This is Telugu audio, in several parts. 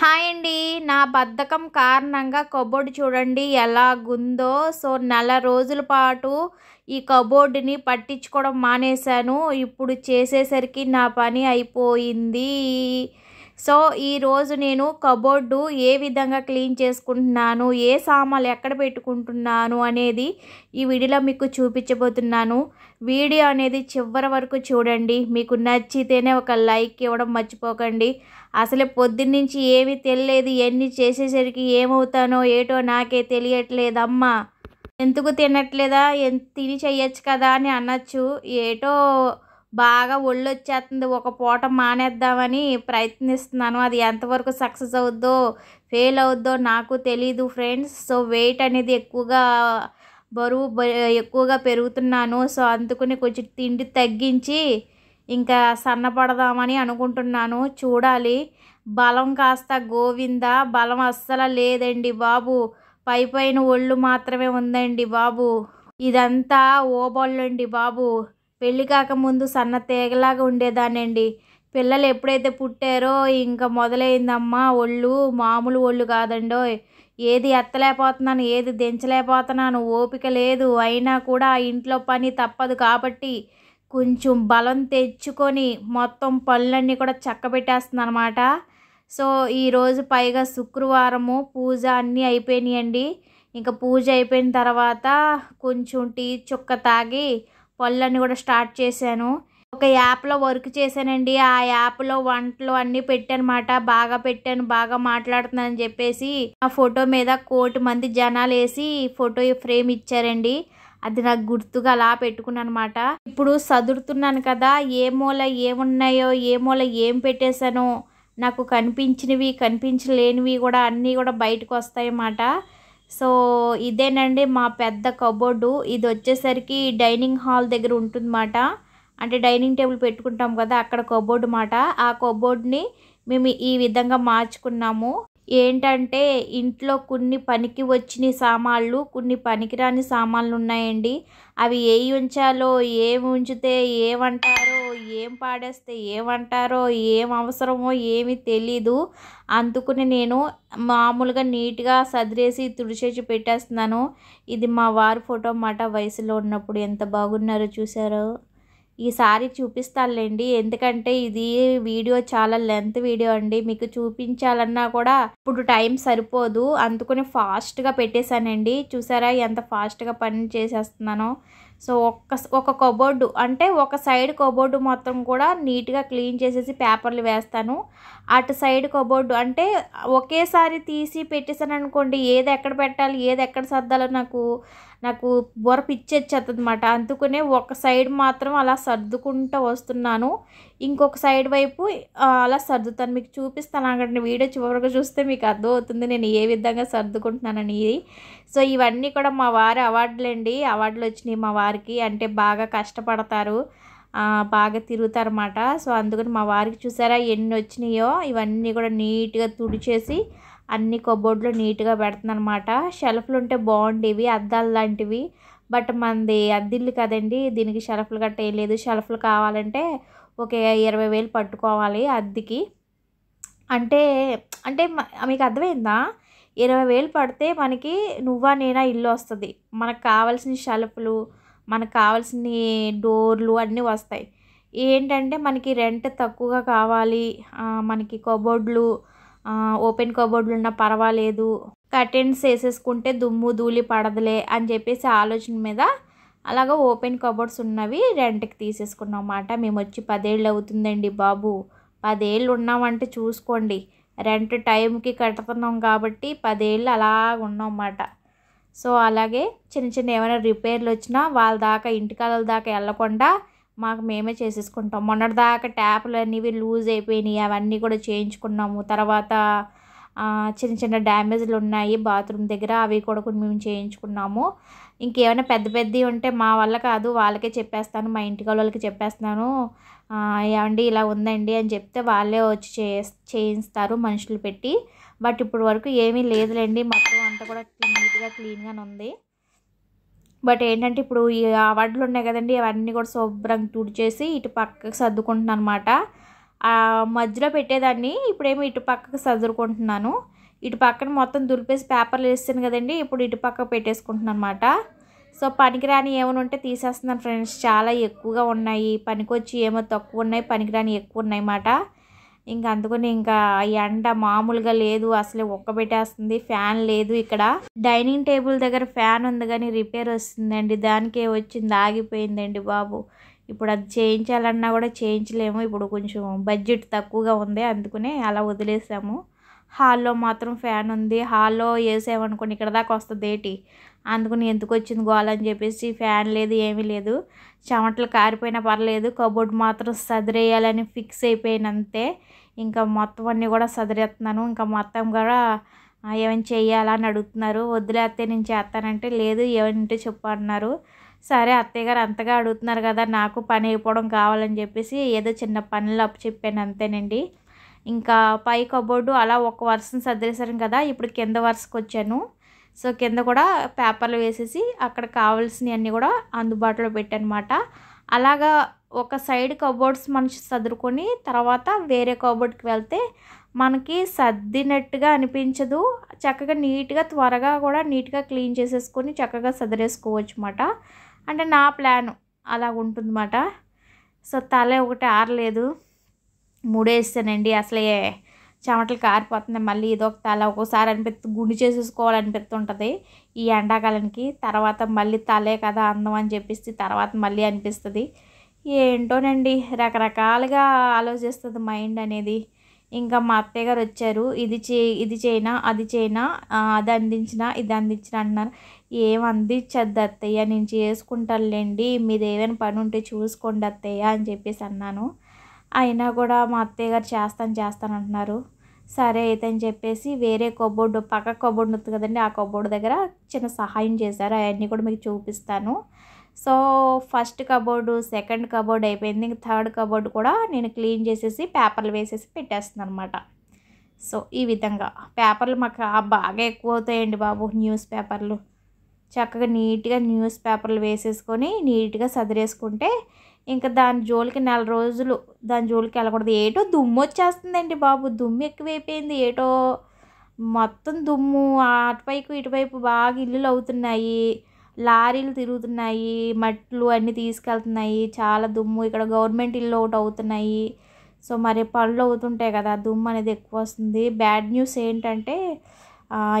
హాయ్ అండి నా బద్ధకం కారణంగా కబోర్డ్ చూడండి ఎలాగుందో సో నెల రోజుల పాటు ఈ కబోర్డుని పట్టించుకోవడం మానేశాను ఇప్పుడు చేసేసరికి నా పని అయిపోయింది సో ఈరోజు నేను కబోర్డు ఏ విధంగా క్లీన్ చేసుకుంటున్నాను ఏ సామాన్లు ఎక్కడ పెట్టుకుంటున్నాను అనేది ఈ వీడియోలో మీకు చూపించబోతున్నాను వీడియో అనేది చివరి వరకు చూడండి మీకు నచ్చితేనే ఒక లైక్ ఇవ్వడం మర్చిపోకండి అసలు పొద్దున్నుంచి ఏమీ తెలియలేదు ఎన్ని చేసేసరికి ఏమవుతానో ఏటో నాకే తెలియట్లేదమ్మా ఎందుకు తినట్లేదా తిని చెయ్యొచ్చు కదా అని అనొచ్చు ఏటో బాగా ఒళ్ళు వచ్చేస్తుంది ఒక పూట మానేద్దామని ప్రయత్నిస్తున్నాను అది ఎంతవరకు సక్సెస్ అవుద్దో ఫెయిల్ అవుద్దో నాకు తెలీదు ఫ్రెండ్స్ సో వెయిట్ అనేది ఎక్కువగా బరువు ఎక్కువగా పెరుగుతున్నాను సో అందుకని కొంచెం తిండి తగ్గించి ఇంకా సన్నపడదామని అనుకుంటున్నాను చూడాలి బలం కాస్త గోవింద బలం అస్సలు లేదండి బాబు పై పైన ఒళ్ళు మాత్రమే ఉందండి బాబు ఇదంతా ఓబళ్ళండి బాబు పెళ్ళి కాకముందు సన్న తీగలాగా ఉండేదానండి పిల్లలు ఎప్పుడైతే పుట్టారో ఇంకా మొదలైందమ్మా ఒళ్ళు మామూలు ఒళ్ళు కాదండో ఏది ఎత్తలేకపోతున్నాను ఏది దించలేకపోతున్నాను ఓపిక లేదు అయినా కూడా ఇంట్లో పని తప్పదు కాబట్టి కొంచెం బలం తెచ్చుకొని మొత్తం పనులన్నీ కూడా చక్కబెట్టేస్తున్నాను అనమాట సో ఈరోజు పైగా శుక్రవారము పూజ అన్నీ అయిపోయినాయండి ఇంకా పూజ అయిపోయిన తర్వాత కొంచెం టీ చుక్క తాగి పనులన్నీ కూడా స్టార్ట్ చేశాను ఒక యాప్లో వర్క్ చేశానండి ఆ యాప్లో వంటలు అన్నీ పెట్టానమాట బాగా పెట్టాను బాగా మాట్లాడుతున్నాను అని చెప్పేసి ఆ ఫోటో మీద కోటి మంది జనాలు వేసి ఫోటో ఫ్రేమ్ ఇచ్చారండి అది నాకు గుర్తుగా అలా పెట్టుకున్నాను అనమాట ఇప్పుడు సదురుతున్నాను కదా ఏ మూల ఏమున్నాయో ఏ మూల ఏం పెట్టేశానో నాకు కనిపించినవి కనిపించలేనివి కూడా అన్నీ కూడా బయటకు వస్తాయన్నమాట సో ఇదేనండి మా పెద్ద కబోర్డు ఇది వచ్చేసరికి డైనింగ్ హాల్ దగ్గర ఉంటుందన్నమాట అంటే డైనింగ్ టేబుల్ పెట్టుకుంటాం కదా అక్కడ కబోర్డు మాట ఆ కబోర్డ్ని మేము ఈ విధంగా మార్చుకున్నాము ఏంటంటే ఇంట్లో కొన్ని పనికి వచ్చిన సామాన్లు కొన్ని పనికిరాని సామాన్లు ఉన్నాయండి అవి ఏ ఉంచాలో ఏం ఉంచితే ఏమంటారో ఏం పాడేస్తే ఏమంటారో ఏం అవసరమో ఏమీ తెలీదు అందుకుని నేను మామూలుగా నీట్గా సదిరేసి తుడిచేసి పెట్టేస్తున్నాను ఇది మా వారి ఫోటో మాట వయసులో ఉన్నప్పుడు ఎంత బాగున్నారో చూసారో ఈ చూపిస్తానులేండి ఎందుకంటే ఇది వీడియో చాలా లెంత్ వీడియో అండి మీకు చూపించాలన్నా కూడా ఇప్పుడు టైం సరిపోదు అందుకని ఫాస్ట్గా పెట్టేశానండి చూసారా ఎంత ఫాస్ట్గా పని చేసేస్తున్నానో సో ఒక్క ఒక కబోర్డు అంటే ఒక సైడ్ కబోర్డు మొత్తం కూడా నీట్గా క్లీన్ చేసేసి పేపర్లు వేస్తాను అటు సైడ్ కబోర్డు అంటే ఒకేసారి తీసి పెట్టేశాను అనుకోండి ఏది ఎక్కడ పెట్టాలి ఏది ఎక్కడ సర్దాలో నాకు నాకు బొర పిచ్చెచ్చేస్తుందన్నమాట అందుకనే ఒక సైడ్ మాత్రం అలా సర్దుకుంటూ వస్తున్నాను ఇంకొక సైడ్ వైపు అలా సర్దుతాను మీకు చూపిస్తాను అక్కడ వీడియో చివరికి చూస్తే మీకు అర్థమవుతుంది నేను ఏ విధంగా సర్దుకుంటున్నానని ఇది సో ఇవన్నీ కూడా మా వారి అవార్డులండి అవార్డులు వచ్చినాయి మా వారికి అంటే బాగా కష్టపడతారు బాగా తిరుగుతారన్నమాట సో అందుకని మా వారికి చూసారా ఎన్ని వచ్చినాయో ఇవన్నీ కూడా నీట్గా తుడిచేసి అన్ని కబోర్డ్లు నీట్గా పెడుతుందనమాట షెల్ఫ్లు ఉంటే బాగుండేవి అద్దాలు లాంటివి బట్ మనది అద్దిల్లు కదండి దీనికి షెల్ఫ్లు గట్ట ఏం లేదు షెల్ఫ్లు కావాలంటే ఒక ఇరవై వేలు పట్టుకోవాలి అద్దెకి అంటే అంటే మీకు అర్థమైందా ఇరవై వేలు పడితే మనకి నువ్వా నేనా ఇల్లు వస్తుంది మనకు కావాల్సిన షెల్ఫ్లు మనకు కావాల్సిన డోర్లు అన్నీ వస్తాయి ఏంటంటే మనకి రెంట్ తక్కువగా కావాలి మనకి కబోర్డ్లు ఓపెన్ కబోర్డ్లు ఉన్నా పర్వాలేదు కర్టెన్స్ వేసేసుకుంటే దుమ్ము ధూళి పడదులే అని చెప్పేసి ఆలోచన మీద అలాగ ఓపెన్ కబోర్డ్స్ ఉన్నవి రెంట్కి తీసేసుకున్నాం అన్నమాట మేము వచ్చి పదేళ్ళు అవుతుందండి బాబు పదేళ్ళు ఉన్నామంటే చూసుకోండి రెంట్ టైంకి కడుతున్నాం కాబట్టి పదేళ్ళు అలా అన్నమాట సో అలాగే చిన్న చిన్న ఏమైనా రిపేర్లు వచ్చినా వాళ్ళ దాకా ఇంటికాల దాకా వెళ్ళకుండా మాకు మేమే చేసేసుకుంటాం మొన్నటిదాకా ట్యాపులు అనేవి లూజ్ అయిపోయినాయి అవన్నీ కూడా చేయించుకున్నాము తర్వాత చిన్న చిన్న డ్యామేజ్లు ఉన్నాయి బాత్రూమ్ దగ్గర అవి కూడా కొన్ని మేము చేయించుకున్నాము ఇంకేమైనా పెద్ద పెద్దవి ఉంటే మా వల్ల కాదు వాళ్ళకే చెప్పేస్తాను మా ఇంటి వాళ్ళకి చెప్పేస్తాను ఏమండి ఇలా ఉందండి అని చెప్తే వాళ్ళే వచ్చి చే చేయిస్తారు మనుషులు పెట్టి బట్ ఇప్పటి వరకు ఏమీ లేదులేండి మొత్తం అంతా కూడా నీట్గా క్లీన్గానే ఉంది బట్ ఏంటంటే ఇప్పుడు ఈ వడ్లు ఉన్నాయి కదండి అవన్నీ కూడా శుభ్రంగా తుడిచేసి ఇటు పక్కకు సర్దుకుంటున్నాను అనమాట మధ్యలో పెట్టేదాన్ని ఇప్పుడేమో ఇటు పక్కకు సర్దుకుంటున్నాను ఇటు పక్కన మొత్తం దులిపేసి పేపర్లు వేస్తాను కదండి ఇప్పుడు ఇటు పక్క పెట్టేసుకుంటున్నాను అనమాట సో పనికిరాని ఏమైనా ఉంటే తీసేస్తున్నాను ఫ్రెండ్స్ చాలా ఎక్కువగా ఉన్నాయి పనికొచ్చి ఏమో తక్కువ ఉన్నాయి పనికిరాని ఎక్కువ ఉన్నాయి అన్నమాట ఇంకా అందుకని ఇంకా ఎండ మామూలుగా లేదు అసలు ఉక్కబెట్టేస్తుంది ఫ్యాన్ లేదు ఇక్కడ డైనింగ్ టేబుల్ దగ్గర ఫ్యాన్ ఉంది కానీ రిపేర్ వస్తుందండి దానికే వచ్చింది ఆగిపోయిందండి బాబు ఇప్పుడు అది చేయించాలన్నా కూడా చేయించలేము ఇప్పుడు కొంచెం బడ్జెట్ తక్కువగా ఉంది అందుకనే అలా వదిలేసాము హాల్లో మాత్రం ఫ్యాన్ ఉంది హాల్లో వేసామనుకోండి ఇక్కడ దాకా వస్తుంది ఏటి అందుకుని ఎందుకు వచ్చింది గోలని చెప్పేసి ఫ్యాన్ లేదు ఏమీ లేదు చెమటలు కారిపోయినా పర్లేదు కబోర్డ్ మాత్రం సదిరేయాలని ఫిక్స్ అయిపోయినంతే ఇంకా మొత్తం అన్నీ కూడా సదిరేస్తున్నాను ఇంకా మొత్తం కూడా ఏమైనా చేయాలా అని అడుగుతున్నారు వద్దులే అత్తయ్య నేను చేస్తానంటే లేదు ఏమంటే చెప్పన్నారు సరే అత్తయ్య గారు అంతగా అడుగుతున్నారు కదా నాకు పని అయిపోవడం కావాలని చెప్పేసి ఏదో చిన్న పనులు అప్పు చెప్పాను అంతేనండి ఇంకా పై కబోర్డు అలా ఒక వరుసను సర్దేశాను కదా ఇప్పుడు కింద వరుసకు వచ్చాను సో కింద కూడా పేపర్లు వేసేసి అక్కడ కావాల్సినవన్నీ కూడా అందుబాటులో పెట్టనమాట అలాగా ఒక సైడ్ కబోర్డ్స్ మనిషి సదురుకొని తర్వాత వేరే కబోర్డ్కి వెళ్తే మనకి సర్దినట్టుగా అనిపించదు చక్కగా నీట్గా త్వరగా కూడా నీట్గా క్లీన్ చేసేసుకొని చక్కగా సదిరేసుకోవచ్చు అనమాట అంటే నా ప్లాన్ అలా ఉంటుందన్నమాట సో తల ఒకటి ఆరలేదు మూడేస్తానండి అసలే చెమటలు కారిపోతుంది మళ్ళీ ఇదొక తల ఒక్కోసారి అనిపిస్తుంది గుండి చేసేసుకోవాలనిపిస్తుంటుంది ఈ ఎండాకాలానికి తర్వాత మళ్ళీ తలే కదా అందం అని చెప్పేసి తర్వాత మళ్ళీ అనిపిస్తుంది ఏంటోనండి రకరకాలుగా ఆలోచిస్తుంది మైండ్ అనేది ఇంకా మా అత్తయ్య గారు వచ్చారు ఇది చే ఇది చేయినా అది చేయినా అది అందించిన ఇది అందించిన అంటున్నారు ఏం అందించద్దు అత్తయ్య నేను చేసుకుంటానులేండి మీరు ఏమైనా పని ఉంటే చూసుకోండి అత్తయ్య అని చెప్పేసి అన్నాను అయినా కూడా మా అత్తయ్య గారు చేస్తాను చేస్తాను అంటున్నారు సరే అయితే అని చెప్పేసి వేరే కబోర్డు పక్క కబోర్డు ఉంది కదండి ఆ కబోర్డు దగ్గర చిన్న సహాయం చేశారు అవన్నీ కూడా మీకు చూపిస్తాను so first cupboard second cupboard అయిపోయింది ఇంక థర్డ్ కబోర్డు కూడా నేను క్లీన్ చేసేసి పేపర్లు వేసేసి పెట్టేస్తాను అనమాట సో ఈ విధంగా పేపర్లు మాకు బాగా ఎక్కువ అవుతాయండి బాబు న్యూస్ పేపర్లు చక్కగా నీట్గా న్యూస్ పేపర్లు వేసేసుకొని నీట్గా సదిరేసుకుంటే ఇంకా దాని జోలికి నెల రోజులు దాని జోలికి వెళ్ళకూడదు ఏటో దుమ్ము వచ్చేస్తుందండి బాబు దుమ్ము ఎక్కువైపోయింది ఏటో మొత్తం దుమ్ము అటువైపు ఇటువైపు బాగా ఇల్లులు అవుతున్నాయి లారీలు తిరుగుతున్నాయి మట్లు అన్నీ తీసుకెళ్తున్నాయి చాలా దుమ్ము ఇక్కడ గవర్నమెంట్ ఇల్లు ఒకటి అవుతున్నాయి సో మరి పనులు అవుతుంటాయి కదా దుమ్ము అనేది ఎక్కువ వస్తుంది బ్యాడ్ న్యూస్ ఏంటంటే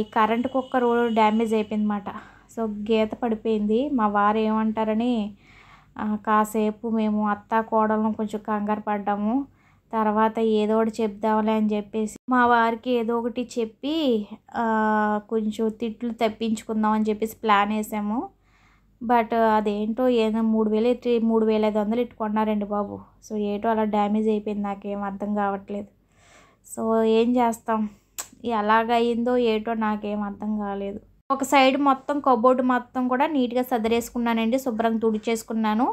ఈ కరెంటు కుక్కర్ డ్యామేజ్ అయిపోయింది అన్నమాట సో గీత పడిపోయింది మా వారు ఏమంటారని కాసేపు మేము అత్త కోడలను కొంచెం కంగారు పడ్డాము తర్వాత ఏదో ఒకటి చెప్దాంలే అని చెప్పేసి మా వారికి ఏదో ఒకటి చెప్పి కొంచెం తిట్లు తెప్పించుకుందాం అని చెప్పేసి ప్లాన్ వేసాము బట్ అదేంటో ఏదో మూడు వేలు మూడు వేల ఐదు వందలు ఇట్టుకున్నారండి బాబు సో ఏటో అలా డ్యామేజ్ అయిపోయింది నాకేం అర్థం కావట్లేదు సో ఏం చేస్తాం ఎలాగ అయిందో ఏటో నాకేం అర్థం కాలేదు ఒక సైడ్ మొత్తం కబోర్డ్ మొత్తం కూడా నీట్గా సదరేసుకున్నానండి శుభ్రంగా తుడిచేసుకున్నాను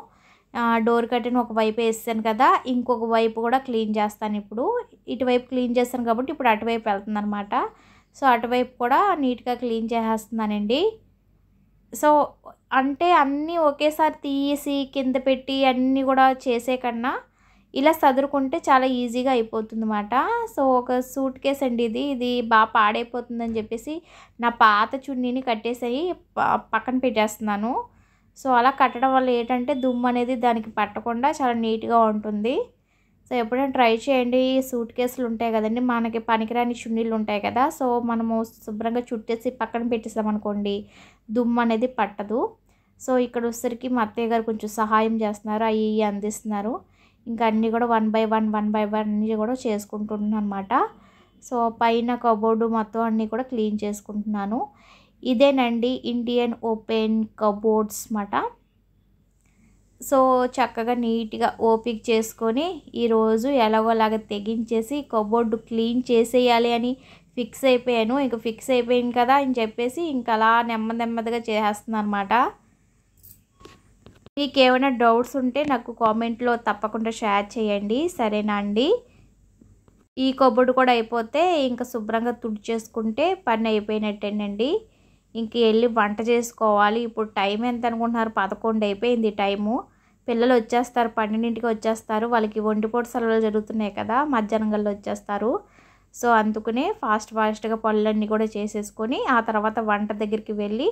డోర్ ఒక వైపు వేసాను కదా ఇంకొక వైపు కూడా క్లీన్ చేస్తాను ఇప్పుడు ఇటువైపు క్లీన్ చేస్తాను కాబట్టి ఇప్పుడు అటువైపు వెళ్తుందనమాట సో అటువైపు కూడా నీట్గా క్లీన్ చేసేస్తున్నానండి సో అంటే అన్నీ ఒకేసారి తీసి కింద పెట్టి అన్నీ కూడా చేసే కన్నా ఇలా సదురుకుంటే చాలా ఈజీగా అయిపోతుంది అన్నమాట సో ఒక సూట్ కేస్ అండి ఇది ఇది బాగా పాడైపోతుందని చెప్పేసి నా పాత చున్నీని కట్టేసి పక్కన పెట్టేస్తున్నాను సో అలా కట్టడం వల్ల ఏంటంటే దుమ్ము అనేది దానికి పట్టకుండా చాలా నీట్గా ఉంటుంది సో ఎప్పుడైనా ట్రై చేయండి సూట్ కేసులు ఉంటాయి కదండి మనకి పనికిరాని చున్నీలు ఉంటాయి కదా సో మనము శుభ్రంగా చుట్టేసి పక్కన పెట్టేసాం అనుకోండి దుమ్ము అనేది పట్టదు సో ఇక్కడ వచ్చేసరికి మా అత్తయ్య గారు కొంచెం సహాయం చేస్తున్నారు అవి అందిస్తున్నారు ఇంకా అన్నీ కూడా one by one one by one అన్నీ కూడా చేసుకుంటున్నాను అనమాట సో పైన కబోర్డు మొత్తం అన్నీ కూడా క్లీన్ చేసుకుంటున్నాను ఇదేనండి ఇండియన్ ఓపెన్ కబోర్డ్స్ అన్నమాట సో చక్కగా నీట్గా ఓపిక్ చేసుకొని ఈరోజు ఎలాగోలాగా తెగించేసి కబోర్డు క్లీన్ చేసేయాలి అని ఫిక్స్ అయిపోయాను ఇంక ఫిక్స్ అయిపోయింది కదా అని చెప్పేసి ఇంకా అలా నెమ్మది నెమ్మదిగా చేస్తున్నాను అనమాట మీకు ఏమైనా డౌట్స్ ఉంటే నాకు కామెంట్లో తప్పకుండా షేర్ చేయండి సరేనా అండి ఈ కొబ్బరి కూడా అయిపోతే ఇంకా శుభ్రంగా తుడిచేసుకుంటే పని అయిపోయినట్టేనండి ఇంక వెళ్ళి వంట చేసుకోవాలి ఇప్పుడు టైం ఎంత అనుకుంటున్నారు పదకొండు అయిపోయింది టైము పిల్లలు వచ్చేస్తారు పన్నెండింటికి వచ్చేస్తారు వాళ్ళకి వండిపోటు సెలవులు జరుగుతున్నాయి కదా మధ్యాహ్నం గల్లో వచ్చేస్తారు సో అందుకనే ఫాస్ట్ ఫాస్ట్గా పనులన్నీ కూడా చేసేసుకొని ఆ తర్వాత వంట దగ్గరికి వెళ్ళి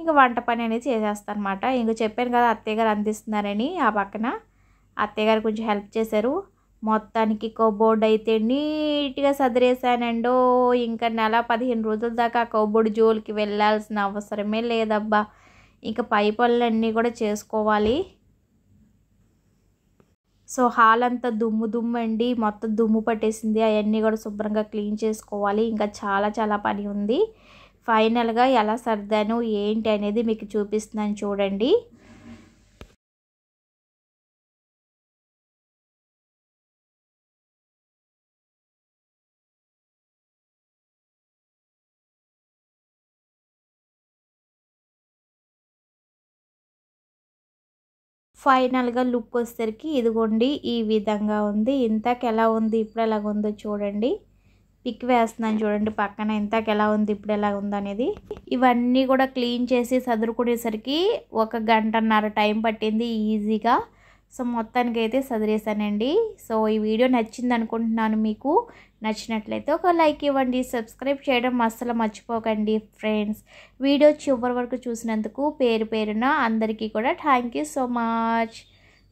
ఇంకా వంట పని అనేది చేసేస్తాను అనమాట ఇంక చెప్పాను కదా అత్తయ్యగారు అందిస్తున్నారని ఆ పక్కన అత్తయ్యగారు కొంచెం హెల్ప్ చేశారు మొత్తానికి కబోర్డ్ అయితే నీట్గా సదిరేసానండో ఇంకా నెల పదిహేను రోజుల దాకా ఆ కబోర్డ్ జోలికి వెళ్ళాల్సిన అవసరమే లేదబ్బా ఇంకా పై పనులన్నీ కూడా చేసుకోవాలి సో హాల్ అంతా దుమ్ము దుమ్ము అండి మొత్తం దుమ్ము పట్టేసింది అవన్నీ కూడా శుభ్రంగా క్లీన్ చేసుకోవాలి ఇంకా చాలా చాలా పని ఉంది ఫైనల్గా ఎలా సర్దాను ఏంటి అనేది మీకు చూపిస్తున్నాను చూడండి ఫైనల్గా లుక్ వచ్చేసరికి ఇదిగోండి ఈ విధంగా ఉంది ఇంతకు ఎలా ఉంది ఇప్పుడు ఎలాగ ఉందో చూడండి పిక్ వేస్తున్నాను చూడండి పక్కన ఇంతకు ఎలా ఉంది ఇప్పుడు ఎలా ఉందనేది ఇవన్నీ కూడా క్లీన్ చేసి సదురుకునేసరికి ఒక గంటన్నర టైం పట్టింది ఈజీగా సో మొత్తానికి అయితే సదిరేసానండి సో ఈ వీడియో నచ్చింది అనుకుంటున్నాను మీకు నచ్చినట్లయితే ఒక లైక్ ఇవ్వండి సబ్స్క్రైబ్ చేయడం అస్సలు మర్చిపోకండి ఫ్రెండ్స్ వీడియో చివరి వరకు చూసినందుకు పేరు పేరున అందరికీ కూడా thank so much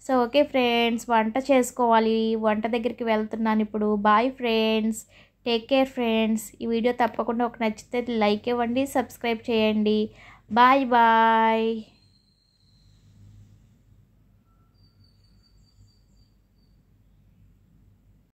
so okay friends వంట చేసుకోవాలి వంట దగ్గరికి వెళ్తున్నాను ఇప్పుడు bye friends take care friends ఈ వీడియో తప్పకుండా ఒక నచ్చితే లైక్ ఇవ్వండి సబ్స్క్రైబ్ చేయండి బాయ్ బాయ్